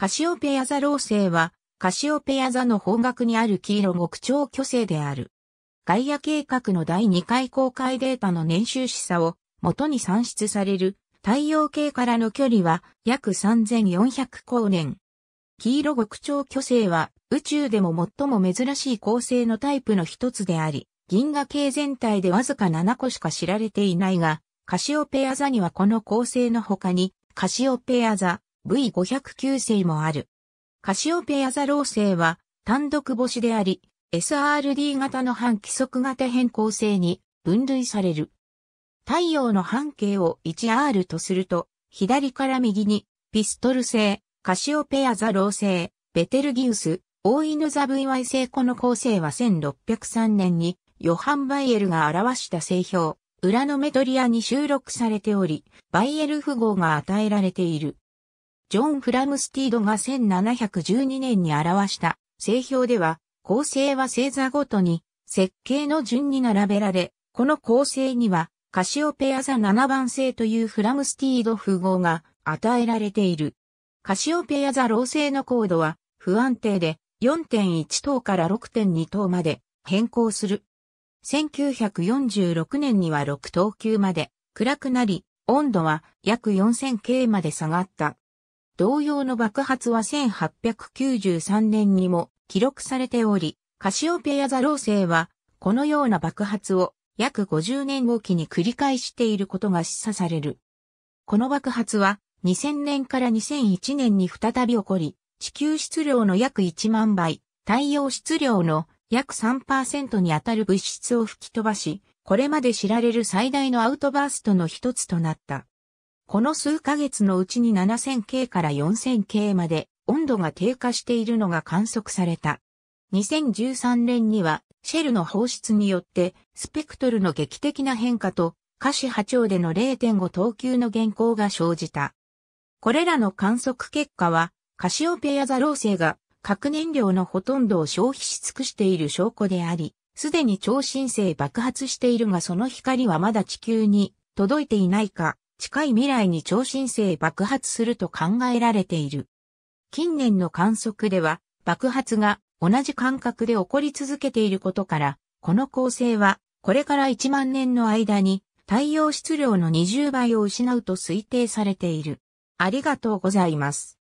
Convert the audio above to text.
カシオペア座老星は、カシオペア座の方角にある黄色極超巨星である。ガイア計画の第2回公開データの年収しさを元に算出される太陽系からの距離は約3400光年。黄色極超巨星は宇宙でも最も珍しい恒星のタイプの一つであり、銀河系全体でわずか7個しか知られていないが、カシオペア座にはこの恒星の他に、カシオペア座、V509 星もある。カシオペア座老星は単独星であり、SRD 型の半規則型変更性に分類される。太陽の半径を 1R とすると、左から右に、ピストル星、カシオペア座老星、ベテルギウス、オイヌ座 VY 星この構成は1603年に、ヨハン・バイエルが表した星表、裏のメトリアに収録されており、バイエル符号が与えられている。ジョン・フラムスティードが1712年に表した製表では、構成は星座ごとに設計の順に並べられ、この構成にはカシオペア座7番星というフラムスティード符号が与えられている。カシオペア座老星の高度は不安定で4.1等から6.2等まで変更する。1946年には6等級まで暗くなり、温度は約4000 K まで下がった。同様の爆発は1893年にも記録されており、カシオペア座老星は、このような爆発を約50年おきに繰り返していることが示唆される。この爆発は、2000年から2001年に再び起こり、地球質量の約1万倍、太陽質量の約3%にあたる物質を吹き飛ばし、これまで知られる最大のアウトバーストの一つとなった。この数ヶ月のうちに 7000K から 4000K まで温度が低下しているのが観測された。2013年にはシェルの放出によってスペクトルの劇的な変化と下肢波長での0.5等級の減降が生じた。これらの観測結果はカシオペア座老星が核燃料のほとんどを消費し尽くしている証拠であり、すでに超新星爆発しているがその光はまだ地球に届いていないか、近い未来に超新星爆発すると考えられている。近年の観測では爆発が同じ間隔で起こり続けていることから、この構成はこれから1万年の間に太陽質量の20倍を失うと推定されている。ありがとうございます。